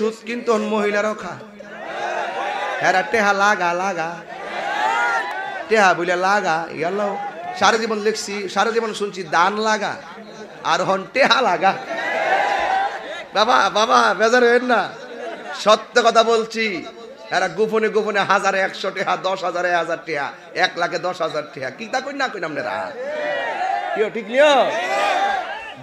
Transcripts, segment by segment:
সুদ কিন্তু মহিলা খায় হ্যাঁ টেহা লাগা লাগা টেহা বলে লাগা গেল সারা জীবন লিখছি সারা জীবন শুনছি দান লাগা আর হন টেহা লাগা বাবা বাবা বেজার হেন না সত্য কথা বলছি এরা গোপনে গোপনে হাজারে একশো টেহা দশ হাজারে হাজার টেহা এক লাখে দশ হাজার টেহা কি তা কই না কই আপনারা ঠিক নিও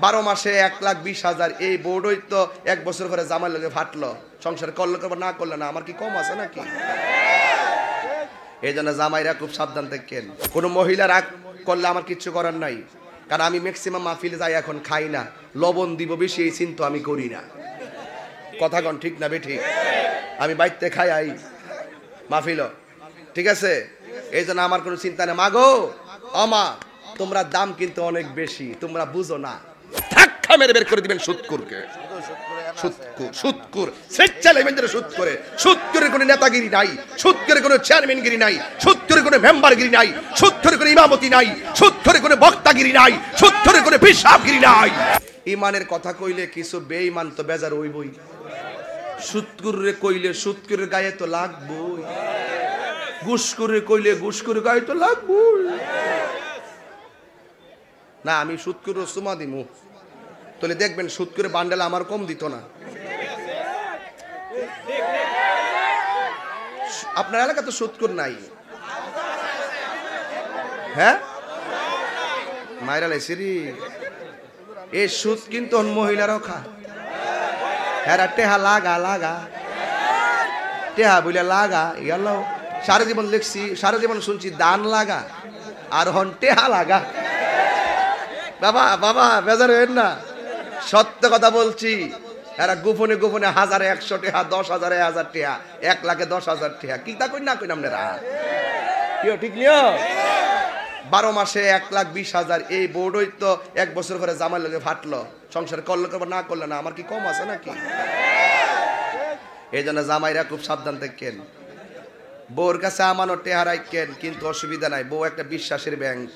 বারো মাসে এক লাখ বিশ হাজার এই বোর্ডই তো এক বছর করে জামাই লোকে ফাটলো সংসার করলো করবো না করলো না আমার কি কম আছে নাকি এই জন্য জামাইরা খুব সাবধান থাকেন কোনো মহিলা রাগ করলে আমার কিচ্ছু করার নাই কারণ আমি ম্যাক্সিমাম মাহফিল যাই এখন খাই না লবণ দিব বেশি এই চিন্তা আমি করি না কথা কন ঠিক না বেঠিক আমি বাইতে খাই আই মাহফিল ঠিক আছে এই জন্য আমার কোনো চিন্তা নেই মাগো অমা তোমরা দাম কিন্তু অনেক বেশি তোমরা বুঝো না মেরে বের করে দিবেন সুৎকুরকে কোনো নেতাগিরি নাই কোনো চেয়ারম্যানগিরি নাই কোনো মেম্বারগিরি নাই কোনো ইমামতি নাই কোনো বক্তাগিরি নাই কোনো পেশাবগিরি নাই ইমানের কথা কইলে কিছু বেঈমান তো বেজার হইবই সুৎকুরে কইলে সুৎকুরের গায়ে তো লাগবই ঘুষকুরে কইলে ঘুষকুরে গায়ে তো লাগবই না আমি সুৎকুরে সুমা দিমু তাহলে দেখবেন সুদ করে বান্ডেল আমার কম দিত না আপনার এলাকাতে সুৎকুর নাই হ্যাঁ মায়েরা লাইসিরি এই সুদ কিন্তু মহিলা খা হ্যাঁ টেহা লাগা লাগা টেহা বুলে লাগা গেল সারা জীবন লিখছি সারা জীবন শুনছি দান লাগা আর হন টেহা লাগা বাবা বাবা বেজার হেন না সত্য কথা বলছি এরা গোপনে গোপনে হাজারে একশো টেহা দশ হাজারে হাজার টেহা এক লাখে দশ হাজার টেহা কি তা কই না কই আপনারা ঠিক নিও বারো মাসে এক লাখ বিশ হাজার এই বোর্ডই তো এক বছর করে জামাই লোকে ফাটলো সংসার করলো করবো না করলো না আমার কি কম আছে নাকি এই জন্য জামাইরা খুব সাবধান থাকেন বউর কাছে আমানো টেহারাই কেন কিন্তু অসুবিধা নাই বউ একটা বিশ্বাসের ব্যাংক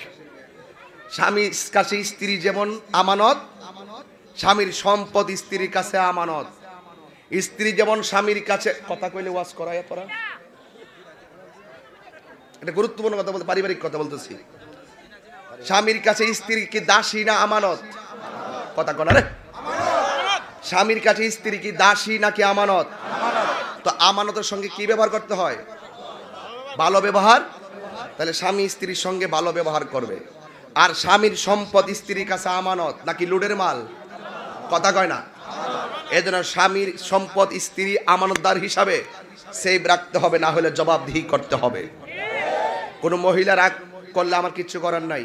স্বামী কাছে স্ত্রী যেমন আমানত স্বামীর সম্পদ স্ত্রীর কাছে আমানত স্ত্রী যেমন স্বামীর কাছে কথা কইলে ওয়াজ করায় পড়া এটা গুরুত্বপূর্ণ কথা বলতে পারিবারিক কথা বলতেছি স্বামীর কাছে স্ত্রী কি দাসী না আমানত কথা কনা রে স্বামীর কাছে স্ত্রী কি দাসী নাকি আমানত তো আমানতের সঙ্গে কি ব্যবহার করতে হয় ভালো ব্যবহার তাহলে স্বামী স্ত্রীর সঙ্গে ভালো ব্যবহার করবে আর স্বামীর সম্পদ স্ত্রীর কাছে আমানত নাকি লুডের মাল কথা কয় না এজন্য স্বামীর সম্পদ স্ত্রী আমানতদার হিসাবে সেভ রাখতে হবে না হলে জবাবদিহি করতে হবে কোনো মহিলা রাগ করলে আমার কিছু করার নাই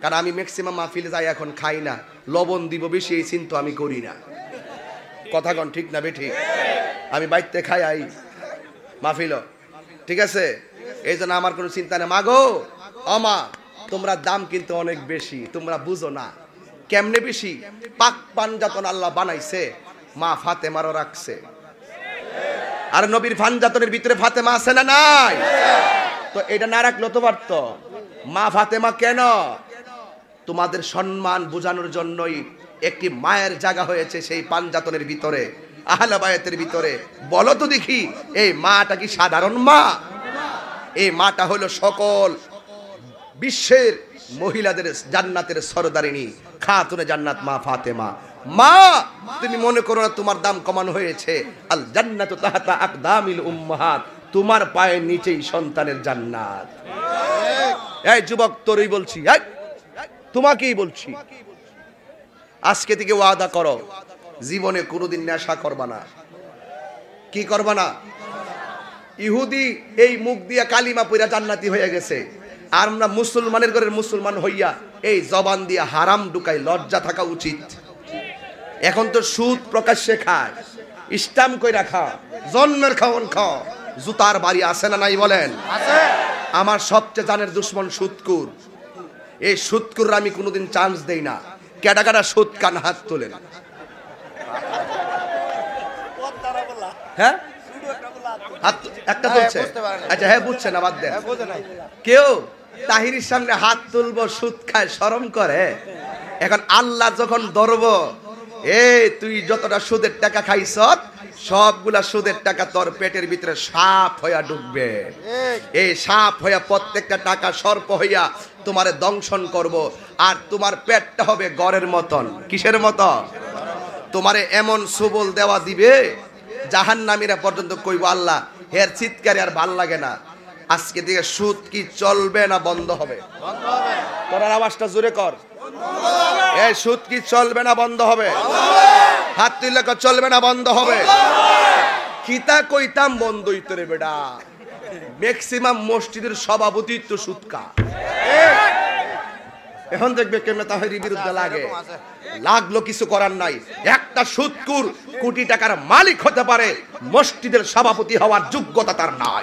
কারণ আমি ম্যাক্সিমাম মাহফিলে যাই এখন খাই না লবণ দিব বেশি এই চিন্তা আমি করি না কথা কন ঠিক না বেঠিক আমি বাইতে খাই আই মাহফিল ঠিক আছে এই জন্য আমার কোনো চিন্তা নেই মাগো অমা তোমরা দাম কিন্তু অনেক বেশি তোমরা বুঝো না কেমনে বেশি পাক পান যাতন আল্লাহ বানাইছে মা ফাতেমারও রাখছে আর নবীর ফান যাতনের ভিতরে ফাতেমা আছে না নাই তো এটা না রাখলো তো পারত মা ফাতেমা কেন তোমাদের সম্মান বোঝানোর জন্যই একটি মায়ের জায়গা হয়েছে সেই পাঞ্জাতনের ভিতরে আহলাবায়তের ভিতরে বলো তো দেখি এই মাটা কি সাধারণ মা এই মাটা হলো সকল বিশ্বের মহিলাদের জান্নাতের সরদারিণী খাতুনে জান্নাত মা ফাতেমা মা তুমি মনে করো না তোমার দাম কমানো হয়েছে আল জান্নাত তাহাতা আকদামিল উম্মাহাত তোমার পায়ের নিচেই সন্তানের জান্নাত এই যুবক তোরই বলছি এক তোমাকেই বলছি আজকে থেকে ওয়াদা করো জীবনে কোনোদিন নেশা করবা না কি করবা না ইহুদি এই মুখ দিয়া কালিমা পইরা জান্নাতি হয়ে গেছে আর আমরা মুসলমানের ঘরের মুসলমান হইয়া এই জবান দিয়ে হারাম ঢুকাই লজ্জা থাকা উচিত এখন তো সুদ প্রকাশ্যে খায় ইস্টাম কইরা খা জন্মের খাওন খাও জুতার বাড়ি আছে না নাই বলেন আমার সবচেয়ে জানের দুশ্মন সুৎকুর এই সুৎকুর আমি কোনোদিন চান্স দেই না কেটা সুদ কান হাত তোলেন হ্যাঁ একটা বলছে হ্যাঁ, আচ্ছা হ্যাঁ বুঝছে না বাদ দেন হ্যাঁ, কেউ তাহিরির সামনে হাত তুলবো সুদ খায় সরম করে এখন আল্লাহ যখন ধরব এই তুই যতটা সুদের টাকা খাইস সবগুলা সুদের টাকা তোর পেটের ভিতরে সাপ হইয়া ঢুকবে এই সাপ হইয়া প্রত্যেকটা টাকা সর্প হইয়া তোমারে দংশন করব আর তোমার পেটটা হবে গড়ের মতন কিসের মত তোমারে এমন সুবল দেওয়া দিবে জাহান পর্যন্ত কইব আল্লাহ হের চিৎকারে আর ভাল লাগে না আজকে থেকে সুদ কি চলবে না বন্ধ হবে করার আওয়াজটা জোরে কর এই সুদ কি চলবে না বন্ধ হবে হাত কর চলবে না বন্ধ হবে খিতা কইতাম বন্ধ ইতরে বেড়া ম্যাক্সিমাম মসজিদের সভাপতি তো সুৎকা এখন দেখবে কেমনে তাহির বিরুদ্ধে লাগে লাগলো কিছু করার নাই একটা সুৎকুর কোটি টাকার মালিক হতে পারে মসজিদের সভাপতি হওয়ার যোগ্যতা তার নাই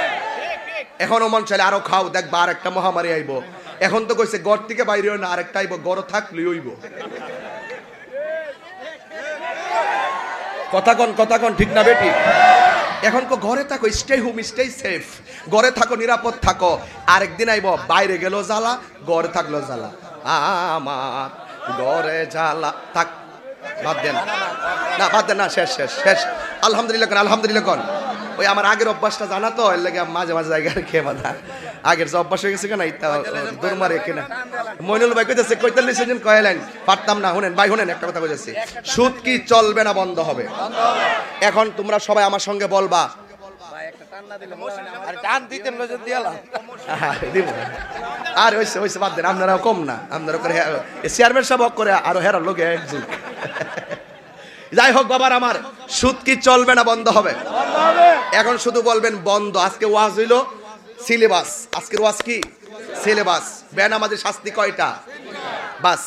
এখন মন চাইলে আরো খাও দেখবা আর একটা মহামারী আইব এখন তো কইছে গড় থেকে বাইরে না আরেকটা আইব গড় থাকলে হইব কথা কন কথা কন ঠিক না বেটি এখন কো ঘরে থাকো স্টে হোম স্টে সেফ ঘরে থাকো নিরাপদ থাকো আরেকদিন আইব বাইরে গেল জ্বালা ঘরে থাকলো জ্বালা আমার ঘরে জ্বালা থাক বাদ দেন না বাদ দেন না শেষ শেষ শেষ আলহামদুলিল্লাহ কন আলহামদুলিল্লাহ কন ওই আমার আগের অভ্যাসটা জানা তো এর লাগে মাঝে মাঝে জায়গা খেয়ে বাধা আগের যে অভ্যাস হয়ে গেছে কেনা ইত্যা দৌড়মারে কিনা মইনুল ভাই কইতেছে কৈতাল্লিশ দিন কয়েলেন পারতাম না হুনেন ভাই হুনেন একটা কথা কইতেছি সুদ কি চলবে না বন্ধ হবে এখন তোমরা সবাই আমার সঙ্গে বলবা হ্যাঁ, আর আপনারা বাদ দেন আপনারাও কম না আপনারা করে চেয়ারম্যান সাহেব করে আরো হেরার লোকে একজন যাই হোক বাবার আমার সুদ কি চলবে না বন্ধ হবে এখন শুধু বলবেন বন্ধ আজকে ওয়াজ হইল সিলেবাস আজকের ওয়াজ কি সিলেবাস ব্যান আমাদের শাস্তি কয়টা বাস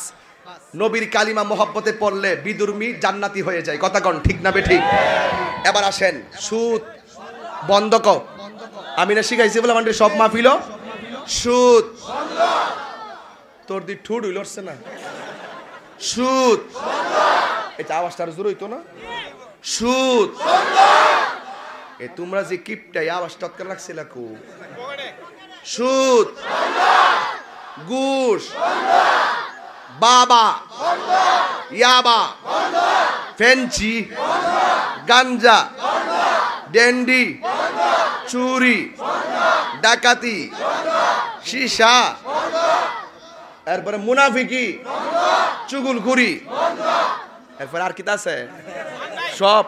নবীর কালিমা মোহাব্বতে পড়লে বিদুর্মি জান্নাতি হয়ে যায় কন ঠিক না বেঠিক এবার আসেন সুদ বন্ধ কর আমি না শিখাইছি বলে আমার সব মাফিল সুদ তোর দি ঠুট উলটছে না সুদ এটা আওয়াজটা জোর হইতো না সুদ এ তোমরা যে কিপটাই আওয়াজ টটকা লাগছে লাকু সুদ গুশ বাবা ইয়াবা ফেঞ্চি গাঞ্জা ডেন্ডি চুরি ডাকাতি সীসা এরপরে মুনাফিকি চুগুল ঘুরি এরপরে আর কি আছে সব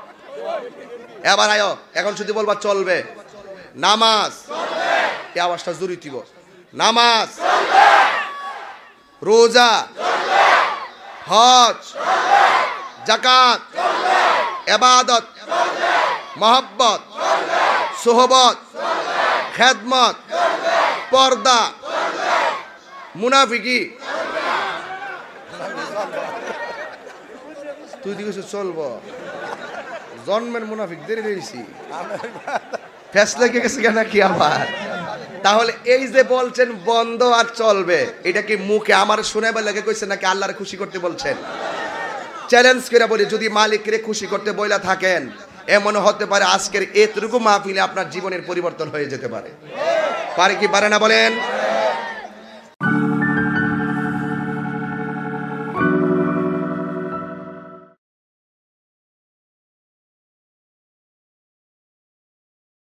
এবার আয়ো এখন শুধু বলবা চলবে নামাজ এই আওয়াজটা জুড়ি দিব নামাজ রোজা হজ জাকাত এবাদত মহব্বত সোহবত খেদমত পর্দা মুনাফিকি তুই দিকে চলবো জন্মের মুনাফিকদের রয়েছি ফ্যাস লেগে গেছে কেন কি আমার তাহলে এই যে বলছেন বন্ধ আর চলবে এটা কি মুখে আমার শুনে বা লেগে কইছেন নাকি আল্লাহর খুশি করতে বলছেন চ্যালেঞ্জ করে বলি যদি মালিকরে খুশি করতে বইলা থাকেন এমন হতে পারে আজকের এতটুকু মাহফিলে আপনার জীবনের পরিবর্তন হয়ে যেতে পারে পারে কি পারে না বলেন